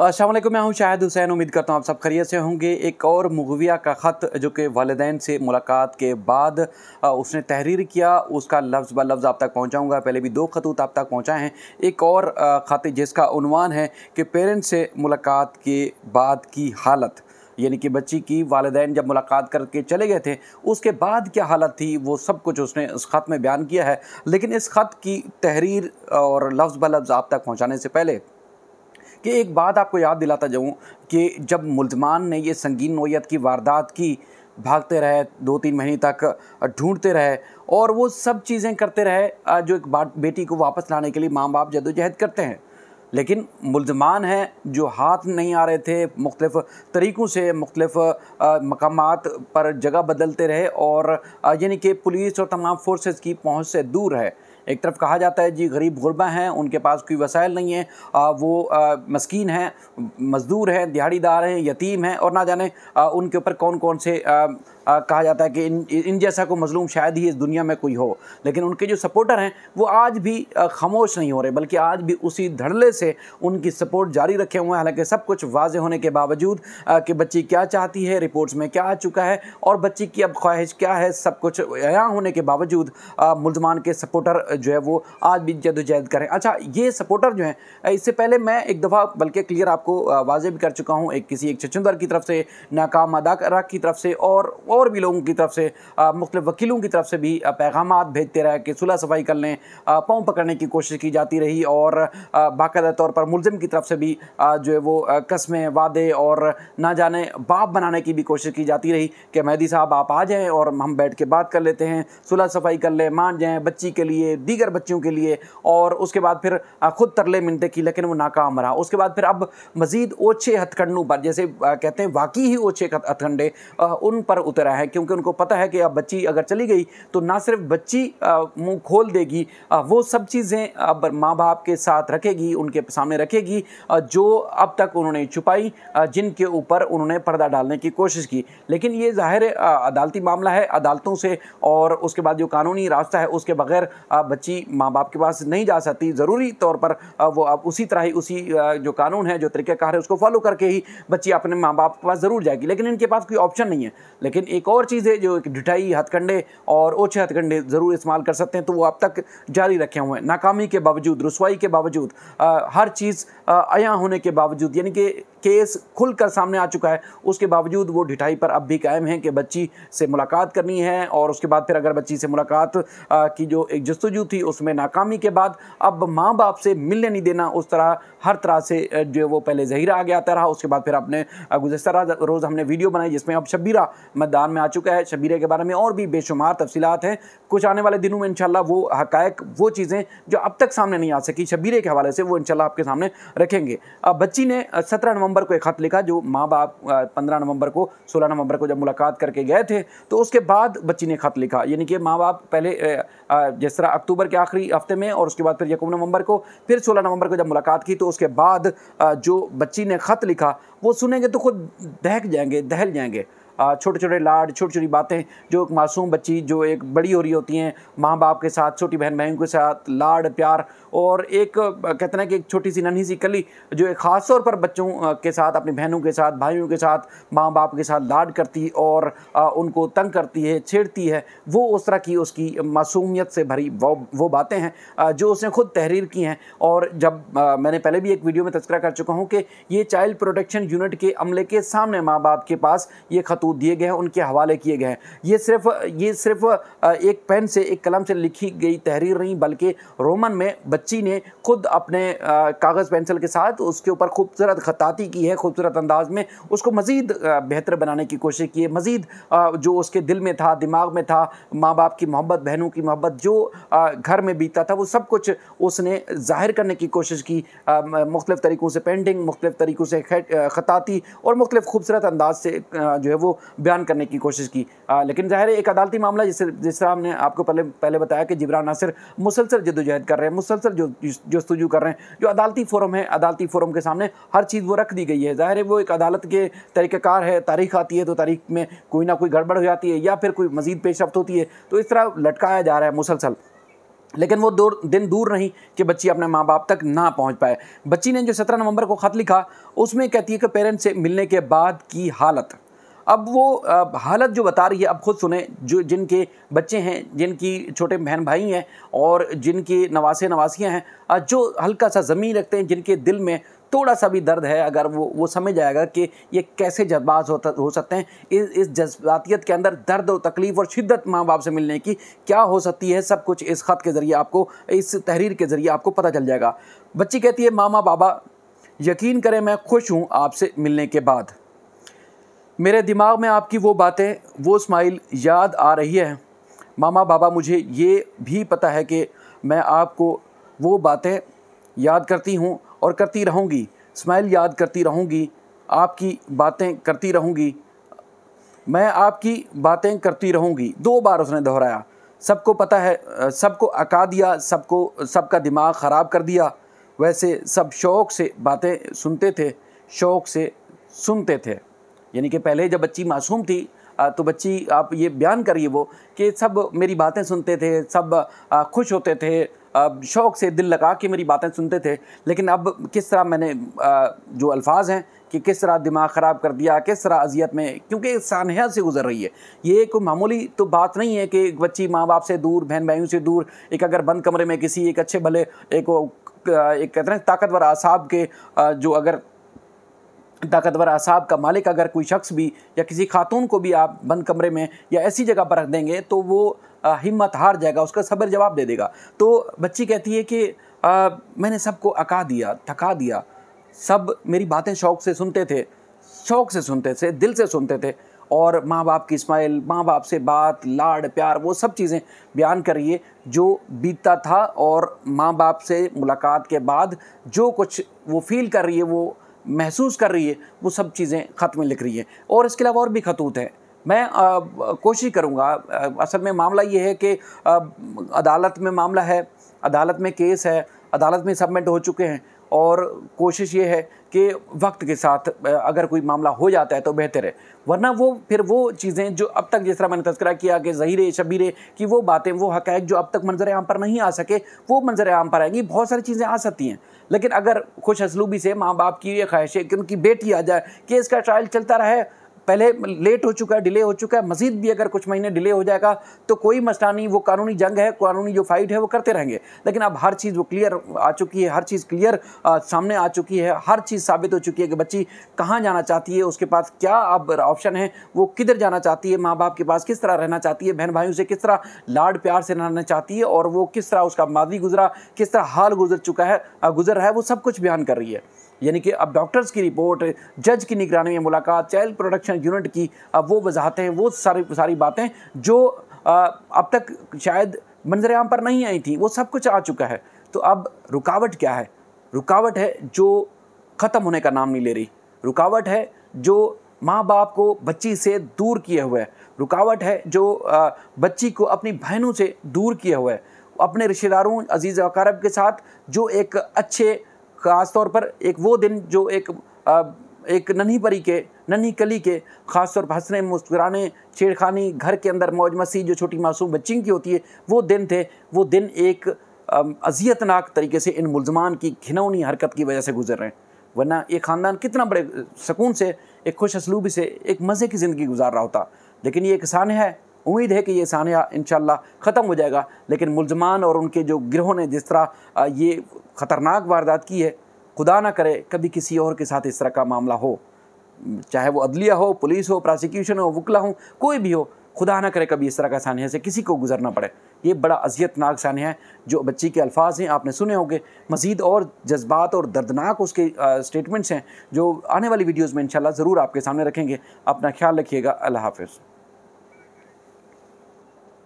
असलम मैं हूं शाहिद हुसैन उम्मीद करता हूं आप सब खरीत से होंगे एक और मुगविया का ख़त जो कि वालदेन से मुलाकात के बाद उसने तहरीर किया उसका लफ्ज़ ब लफ्ज़ आप तक पहुंचाऊंगा पहले भी दो खतूत आप तक पहुंचाए हैं एक और ख़त जिसका उनवान है कि पेरेंट्स से मुलाकात के बाद की हालत यानी कि बच्ची की वालदेन जब मुलाकात करके चले गए थे उसके बाद क्या हालत थी वो सब कुछ उसने उस ख़त में बयान किया है लेकिन इस ख़त की तहरीर और लफ्ज़ ब लफ्ज़ आप तक पहुँचाने से पहले कि एक बात आपको याद दिलाता जाऊँ कि जब मुलजमान ने ये संगीन नोयत की वारदात की भागते रहे दो तीन महीने तक ढूंढते रहे और वो सब चीज़ें करते रहे जो एक बेटी को वापस लाने के लिए माँ बाप जदोजहद करते हैं लेकिन मुलजमान हैं जो हाथ नहीं आ रहे थे मुख्तलिफ तरीक़ों से मुख्तलिफ मकाम पर जगह बदलते रहे और यानी कि पुलिस और तमाम फोर्सेस की पहुंच से दूर है एक तरफ कहा जाता है जी गरीब गुरबा हैं उनके पास कोई वसाइल नहीं है आ, वो आ, मस्कीन हैं मज़दूर हैं दिहाड़ीदार हैं यतीम हैं और ना जाने आ, उनके ऊपर कौन कौन से आ, आ, कहा जाता है कि इन इन जैसा कोई मजलूम शायद ही इस दुनिया में कोई हो लेकिन उनके जो सपोर्टर हैं वो आज भी खामोश नहीं हो रहे बल्कि आज भी उसी धड़ले से उनकी सपोर्ट जारी रखे हुए हैं हालांकि सब कुछ वाज होने के बावजूद कि बच्ची क्या चाहती है रिपोर्ट्स में क्या आ चुका है और बच्ची की अब ख्वाहिश क्या है सब कुछ अया होने के बावजूद मुलजमान के सपोर्टर जो है वो आज भी जदोजहद करें अच्छा ये सपोर्टर जो है इससे पहले मैं एक दफ़ा बल्कि क्लियर आपको वाजे भी कर चुका हूँ एक किसी एक चचुंदर की तरफ से नाकाम अदाकारा की तरफ से और और भी लोगों की तरफ से मुख्तु वकीलों की तरफ से भी पैगाम भेजते रहे कि सुलह सफाई कर लें पाँव पकड़ने की कोशिश की जाती रही और बाकायदा तौर पर मुलम की तरफ से भी जो है वो कस्में वादे और ना जाने बाप बनाने की भी कोशिश की जाती रही कि मेहदी साहब आप आ जाएँ और हम बैठ के बात कर लेते हैं सुलह सफाई कर लें मान जाएँ बच्ची के लिए दीगर बच्चियों के लिए और उसके बाद फिर ख़ुद तरले मिनते की लेकिन वो नाकाम रहा उसके बाद फिर अब मज़ीद ओछे हथकंडों पर जैसे कहते हैं वाकई ही ओछे हथकंडे उन पर उतरा है क्योंकि उनको पता है कि अब बच्ची अगर चली गई तो ना सिर्फ बच्ची मुँह खोल देगी वो सब चीज़ें अब माँ बाप के साथ रखेगी उनके सामने रखेगी जो अब तक उन्होंने छुपाई जिनके ऊपर उन्होंने पर्दा डालने की कोशिश की लेकिन ये ज़ाहिर अदालती मामला है अदालतों से और उसके बाद जो कानूनी रास्ता है उसके बगैर बच्ची माँ बाप के पास नहीं जा सकती ज़रूरी तौर पर वो अब उसी तरह ही उसी जो कानून है जो तरीक़ाकार है उसको फॉलो करके ही बच्ची अपने माँ बाप के पास ज़रूर जाएगी लेकिन इनके पास कोई ऑप्शन नहीं है लेकिन एक और चीज़ है जो एक डिठाई हथकंडे और ओछे हथकंडे ज़रूर इस्तेमाल कर सकते हैं तो वो अब तक जारी रखे हुए हैं नाकामी के बावजूद रसवाई के बावजूद हर चीज़ अया होने के बावजूद यानी कि केस खुलकर सामने आ चुका है उसके बावजूद वो ढिठाई पर अब भी कायम है कि बच्ची से मुलाकात करनी है और उसके बाद फिर अगर बच्ची से मुलाकात की जो एक जस्तजू थी उसमें नाकामी के बाद अब माँ बाप से मिलने नहीं देना उस तरह हर तरह से जो वो पहले जहीरा आगे आता रहा उसके बाद फिर अपने गुजशतर रोज़ हमने वीडियो बनाई जिसमें अब शबीरा मैदान में आ चुका है शबीरे के बारे में और भी बेशुमार तफसीत हैं कुछ आने वाले दिनों में इनशाला वो हक वो चीज़ें जो अब तक सामने नहीं आ सकी शबीरे के हवाले से वो इनशाला आपके सामने रखेंगे अब बच्ची ने सत्रह नवंबर को एक ख़त लिखा जो माँ बाप पंद्रह नवंबर को सोलह नवंबर को जब मुलाकात करके गए थे तो उसके बाद बच्ची ने ख़त लिखा यानी कि माँ बाप पहले जिस तरह अक्टूबर के आखिरी हफ्ते में और उसके बाद फिर यकम नवंबर को फिर सोलह नवंबर को जब मुलाकात की तो उसके बाद जो बच्ची ने ख़त लिखा वो सुनेंगे तो खुद दहक जाएंगे दहल जाएंगे छोटे छोटे लाड छोटी छोटी बातें जो एक मासूम बच्ची जो एक बड़ी हो रही होती हैं माँ बाप के साथ छोटी बहन बहन के साथ लाड प्यार और एक कहते हैं कि एक छोटी सी नन्ही सी कली जो एक ख़ास तौर पर बच्चों के साथ अपनी बहनों के साथ भाइयों के साथ माँ बाप के साथ लाड करती और उनको तंग करती है छेड़ती है वो उस तरह की उसकी मासूमियत से भरी वो वो बातें हैं जो उसने खुद तहरीर की हैं और जब मैंने पहले भी एक वीडियो में तस्करा कर चुका हूँ कि ये चाइल्ड प्रोटेक्शन यूनिट के अमले के सामने माँ बाप के पास ये खतूत दिए गए हैं उनके हवाले किए गए हैं ये सिर्फ ये सिर्फ एक पेन से एक कलम से लिखी गई तहरीर नहीं बल्कि रोमन में बच्ची ने खुद अपने कागज़ पेंसिल के साथ उसके ऊपर खूबसूरत खताती की है खूबसूरत अंदाज में उसको मज़ीद बेहतर बनाने की कोशिश की है मज़ीद जो उसके दिल में था दिमाग में था माँ बाप की मोहब्बत बहनों की मोहब्बत जो घर में बीता था वो सब कुछ उसने ज़ाहिर करने की कोशिश की मुख्तफ तरीक़ों से पेंटिंग मुख्तु तरीक़ों से खताती और मुख्तु खूबसूरत अंदाज से जो है वो बयान करने की कोशिश की लेकिन ज़ाहिर एक अदालती मामला जिस जिस तरह हमने आपको पहले पहले बताया कि जिब्रान नासिर मुसलसल जदोजहद कर रहे हैं मुसलसल अक्सर जो जस्तजू कर रहे हैं जो अदालती फोरम है अदालती फोरम के सामने हर चीज़ वो रख दी गई है ज़ाहिर है वो एक अदालत के तरीक़ार है तारीख आती है तो तारीख में कोई ना कोई गड़बड़ हो जाती है या फिर कोई मजीद पेशरफ होती है तो इस तरह लटकाया जा रहा है मुसलसल लेकिन वो दो दिन दूर नहीं कि बच्ची अपने माँ बाप तक ना पहुँच पाए बच्ची ने जो सत्रह नवंबर को ख़त लिखा उसमें कहती है कि पेरेंट्स से मिलने के बाद की हालत अब वो हालत जो बता रही है अब खुद सुने जो जिनके बच्चे हैं जिनकी छोटे बहन भाई हैं और जिनके नवासे नवासियाँ हैं जो हल्का सा ज़मीन रखते हैं जिनके दिल में थोड़ा सा भी दर्द है अगर वो वो समझ जाएगा कि ये कैसे जज्बात होता हो सकते हैं इस इस जज्बातीत के अंदर दर्द और तकलीफ़ और शिद्दत माँ बाप से मिलने की क्या हो सकती है सब कुछ इस ख़त के ज़रिए आपको इस तहरीर के ज़रिए आपको पता चल जाएगा बच्ची कहती है मामा बाबा यकीन करें मैं खुश हूँ आपसे मिलने के बाद मेरे दिमाग में आपकी वो बातें वो स्माइल याद आ रही है मामा बाबा मुझे ये भी पता है कि मैं आपको वो बातें याद करती हूँ और करती रहूँगी स्माइल याद करती रहूँगी आपकी बातें करती रहूँगी मैं आपकी बातें करती रहूँगी दो बार उसने दोहराया सबको पता है सबको अका दिया सबको सबका दिमाग ख़राब कर दिया वैसे सब शौक़ से बातें सुनते थे शौक़ से सुनते थे यानी कि पहले जब बच्ची मासूम थी तो बच्ची आप ये बयान करिए वो कि सब मेरी बातें सुनते थे सब खुश होते थे शौक़ से दिल लगा के मेरी बातें सुनते थे लेकिन अब किस तरह मैंने जो अल्फाज हैं कि किस तरह दिमाग ख़राब कर दिया किस तरह अजियत में क्योंकि सानहा से गुजर रही है ये कोई मामूली तो बात नहीं है कि बच्ची माँ बाप से दूर बहन भाइयों से दूर एक अगर बंद कमरे में किसी एक अच्छे भले एक एक कहते हैं ताकतवर आसाब के जो अगर ताकतवर असाब का मालिक अगर कोई शख्स भी या किसी खातून को भी आप बंद कमरे में या ऐसी जगह पर रख देंगे तो वो हिम्मत हार जाएगा उसका सब्र जवाब दे देगा तो बच्ची कहती है कि आ, मैंने सबको अका दिया थका दिया सब मेरी बातें शौक से सुनते थे शौक से सुनते थे दिल से सुनते थे और माँ बाप की स्माइल माँ बाप से बात लाड प्यार वो सब चीज़ें बयान करिए जो बीतता था और माँ बाप से मुलाकात के बाद जो कुछ वो फील कर रही है वो महसूस कर रही है वो सब चीज़ें ख़त में लिख रही है और इसके अलावा और भी खतूत हैं मैं कोशिश करूँगा असल में मामला ये है कि अदालत में मामला है अदालत में केस है अदालत में सबमिट हो चुके हैं और कोशिश ये है कि वक्त के साथ अगर कोई मामला हो जाता है तो बेहतर है वरना वो फिर वो चीज़ें जो अब तक जिस तरह मैंने तस्करा किया कि जहीरे शबीरे की वो बातें वो हक़ जो अब तक मंजर आम पर नहीं आ सके वो मंजर आम पर आएंगी बहुत सारी चीज़ें आ सकती हैं लेकिन अगर खुश असलूबी से माँ बाप की ये ख्वाहिश है कि उनकी बेटी आ जाए कि इसका ट्रायल चलता रहे पहले लेट हो चुका है डिले हो चुका है मजीद भी अगर कुछ महीने डिले हो जाएगा तो कोई मसला नहीं वो कानूनी जंग है कानूनी जो फाइट है वो करते रहेंगे लेकिन अब हर चीज़ वो क्लियर आ चुकी है हर चीज़ क्लियर सामने आ चुकी है हर चीज़ साबित हो चुकी है कि बच्ची कहाँ जाना चाहती है उसके पास क्या अब ऑप्शन है वो किधर जाना चाहती है माँ बाप के पास किस तरह रहना चाहती है बहन भाइयों से किस तरह लाड प्यार से रहना चाहती है और वो किस तरह उसका माजी गुजरा किस तरह हाल गुजर चुका है गुजर रहा है वो सब कुछ बयान कर रही है यानी कि अब डॉक्टर्स की रिपोर्ट जज की निगरानी में मुलाकात चाइल्ड प्रोटेक्शन यूनिट की अब वो वजाहतें वो सारी सारी बातें जो अब तक शायद मंजरेआम पर नहीं आई थी वो सब कुछ आ चुका है तो अब रुकावट क्या है रुकावट है जो ख़त्म होने का नाम नहीं ले रही रुकावट है जो माँ बाप को बच्ची से दूर किए हुए है रुकावट है जो बच्ची को अपनी बहनों से दूर किए हुए है अपने रिश्तेदारों अजीज़ अकारब के साथ जो एक अच्छे ख़ास तौर पर एक वो दिन जो एक आ, एक नन्ही परी के नन्ही कली के ख़ासतौर पर हंसने मुस्कुराने छेड़खानी घर के अंदर मौज मसी जो छोटी मासूम बच्ची की होती है वो दिन थे वो दिन एक अजियतनाक तरीके से इन मुलजमान की घिनौनी हरकत की वजह से गुजर रहे हैं वरना ये ख़ानदान कितना बड़े सुकून से एक खुश असलूबी से एक मज़े की ज़िंदगी गुजार रहा होता लेकिन ये किसान है उम्मीद है कि ये सानिया इन ख़त्म हो जाएगा लेकिन मुलजमान और उनके जो गिरोह ने जिस तरह ये ख़तरनाक वारदात की है खुदा ना करे कभी किसी और के साथ इस तरह का मामला हो चाहे वो अदलिया हो पुलिस हो प्रोसिक्यूशन हो वकला हो कोई भी हो खुदा ना करे कभी इस तरह का सानिया से किसी को गुजरना पड़े ये बड़ा अजियतनाक सानिया है जो बच्ची के अल्फाज हैं आपने सुने होंगे मज़ीद और जज्बात और दर्दनाक उसके स्टेटमेंट्स हैं जो आने वाली वीडियोज़ में इंशाल्लाह ज़रूर आपके सामने रखेंगे अपना ख्याल रखिएगा अल्लाह हाफिज़